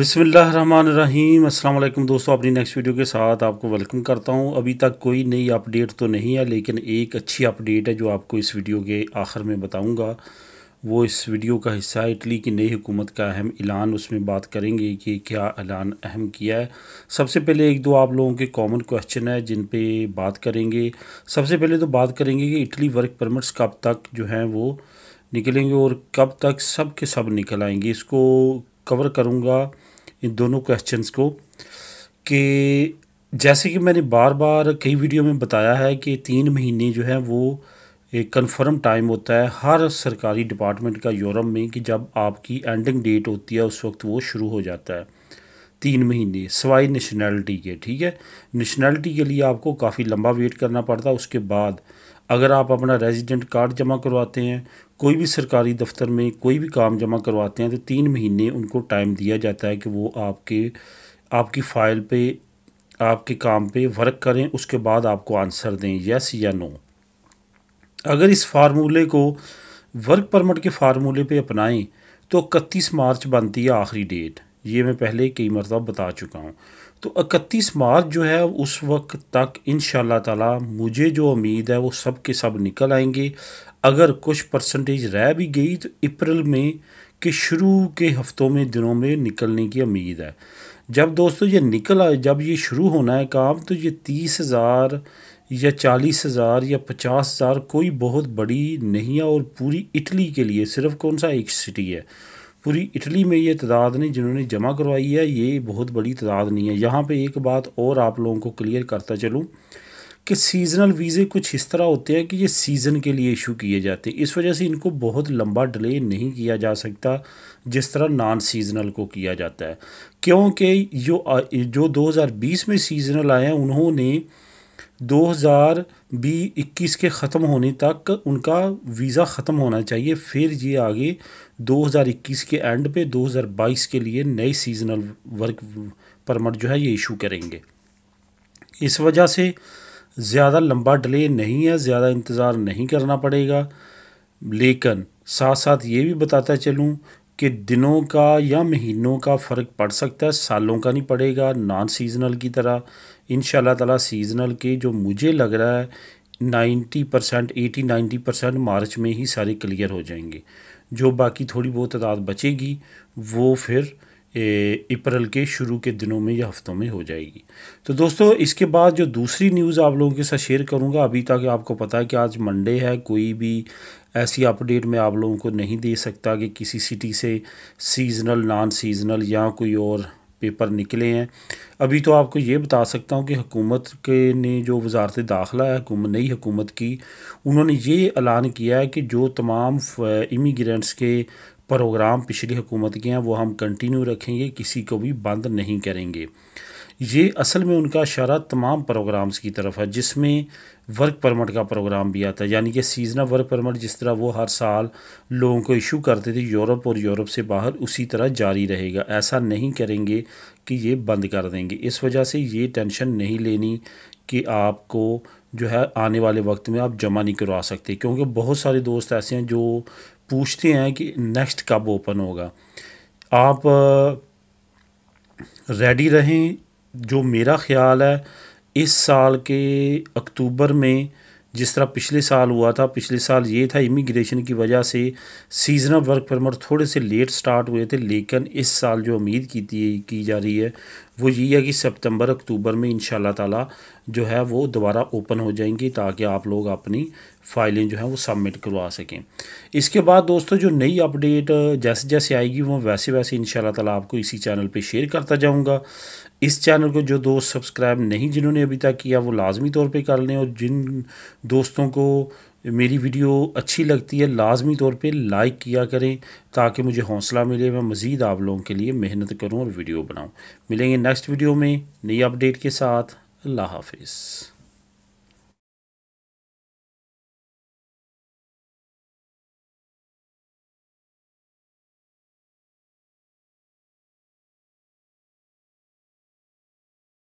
अस्सलाम अल्लाम दोस्तों अपनी नेक्स्ट वीडियो के साथ आपको वेलकम करता हूं अभी तक कोई नई अपडेट तो नहीं है लेकिन एक अच्छी अपडेट है जो आपको इस वीडियो के आखिर में बताऊंगा वो इस वीडियो का हिस्सा है इटली की नई हुकूमत का अहम ऐलान उसमें बात करेंगे कि क्या ऐलान अहम किया है सबसे पहले एक दो आप लोगों के कॉमन क्वेश्चन है जिन पर बात करेंगे सबसे पहले तो बात करेंगे कि इटली वर्क परमिट्स कब तक जो हैं वो निकलेंगे और कब तक सब के सब निकल आएंगे इसको कवर करूँगा इन दोनों क्वेश्चंस को कि जैसे कि मैंने बार बार कई वीडियो में बताया है कि तीन महीने जो है वो एक कन्फर्म टाइम होता है हर सरकारी डिपार्टमेंट का यूरोप में कि जब आपकी एंडिंग डेट होती है उस वक्त वो शुरू हो जाता है तीन महीने सवाई नेशनैलिटी के ठीक है नेशनैलिटी के लिए आपको काफ़ी लंबा वेट करना पड़ता है उसके बाद अगर आप अपना रेजिडेंट कार्ड जमा करवाते हैं कोई भी सरकारी दफ्तर में कोई भी काम जमा करवाते हैं तो तीन महीने उनको टाइम दिया जाता है कि वो आपके आपकी फ़ाइल पे आपके काम पे वर्क करें उसके बाद आपको आंसर दें यस या नो अगर इस फार्मूले को वर्क परमिट के फार्मूले पे अपनाएं तो इकतीस मार्च बनती है आखिरी डेट ये मैं पहले कई मरतब बता चुका हूँ तो इकतीस मार्च जो है उस वक्त तक इन ताला मुझे जो उम्मीद है वो सब के सब निकल आएंगे अगर कुछ परसेंटेज रह भी गई तो अप्रैल में के शुरू के हफ्तों में दिनों में निकलने की उम्मीद है जब दोस्तों ये निकल आए जब ये शुरू होना है काम तो ये तीस हज़ार या चालीस हज़ार या पचास हज़ार कोई बहुत बड़ी नहीं है और पूरी इटली के लिए सिर्फ कौन सा एक सिटी है पूरी इटली में ये तादाद ने जिन्होंने जमा करवाई है ये बहुत बड़ी तादाद नहीं है यहाँ पे एक बात और आप लोगों को क्लियर करता चलूँ कि सीजनल वीज़े कुछ इस तरह होते हैं कि ये सीज़न के लिए इशू किए जाते हैं इस वजह से इनको बहुत लंबा डिले नहीं किया जा सकता जिस तरह नॉन सीज़नल को किया जाता है क्योंकि जो जो 2020 में सीज़नल आए हैं उन्होंने 2021 के ख़त्म होने तक उनका वीज़ा ख़त्म होना चाहिए फिर ये आगे 2021 के एंड पे 2022 के लिए नए सीज़नल वर्क परमिट जो है ये इशू करेंगे इस वजह से ज़्यादा लंबा डिले नहीं है ज़्यादा इंतज़ार नहीं करना पड़ेगा लेकिन साथ साथ ये भी बताता चलूँ कि दिनों का या महीनों का फ़र्क पड़ सकता है सालों का नहीं पड़ेगा नॉन सीज़नल की तरह इन ताला सीज़नल के जो मुझे लग रहा है ninety percent eighty ninety percent मार्च में ही सारे क्लियर हो जाएंगे जो बाकी थोड़ी बहुत तादाद बचेगी वो फिर अप्रैल के शुरू के दिनों में या हफ्तों में हो जाएगी तो दोस्तों इसके बाद जो दूसरी न्यूज़ आप लोगों के साथ शेयर करूंगा अभी तक आपको पता है कि आज मंडे है कोई भी ऐसी अपडेट मैं आप लोगों को नहीं दे सकता कि किसी सिटी से सीजनल नॉन सीजनल या कोई और पेपर निकले हैं अभी तो आपको ये बता सकता हूँ कि हुकूमत के ने जो वजारत दाखिला है नई हुकूमत की उन्होंने ये ऐलान किया है कि जो तमाम इमीग्रेंट्स के प्रोग्राम पिछली हुकूमत के हैं वो हम कंटिन्यू रखेंगे किसी को भी बंद नहीं करेंगे ये असल में उनका इशारा तमाम प्रोग्राम्स की तरफ है जिसमें वर्क परमिट का प्रोग्राम भी आता है यानी कि सीजनल वर्क परमिट जिस तरह वो हर साल लोगों को इशू करते थे यूरोप और यूरोप से बाहर उसी तरह जारी रहेगा ऐसा नहीं करेंगे कि ये बंद कर देंगे इस वजह से ये टेंशन नहीं लेनी कि आपको जो है आने वाले वक्त में आप जमा नहीं करवा सकते क्योंकि बहुत सारे दोस्त ऐसे हैं जो पूछते हैं कि नेक्स्ट कब ओपन होगा आप रेडी रहें जो मेरा ख्याल है इस साल के अक्टूबर में जिस तरह पिछले साल हुआ था पिछले साल ये था इमिग्रेशन की वजह से सीजनल वर्क परमिट थोड़े से लेट स्टार्ट हुए थे लेकिन इस साल जो उम्मीद की की जा रही है वो ये है कि सितंबर अक्टूबर में इन ताला जो है वो दोबारा ओपन हो जाएंगी ताकि आप लोग अपनी फाइलें जो हैं वो सबमिट करवा सकें इसके बाद दोस्तों जो नई अपडेट जैसे जैसे आएगी वो वैसे वैसे इन ताला आपको इसी चैनल पे शेयर करता जाऊँगा इस चैनल को जो दोस्त सब्सक्राइब नहीं जिन्होंने अभी तक किया वो लाजमी तौर पर कर लें और जिन दोस्तों को मेरी वीडियो अच्छी लगती है लाजमी तौर पर लाइक किया करें ताकि मुझे हौसला मिले मैं मज़ीद आप लोगों के लिए मेहनत करूँ और वीडियो बनाऊँ मिलेंगे नेक्स्ट वीडियो में नई अपडेट के साथ अल्लाह हाफिज़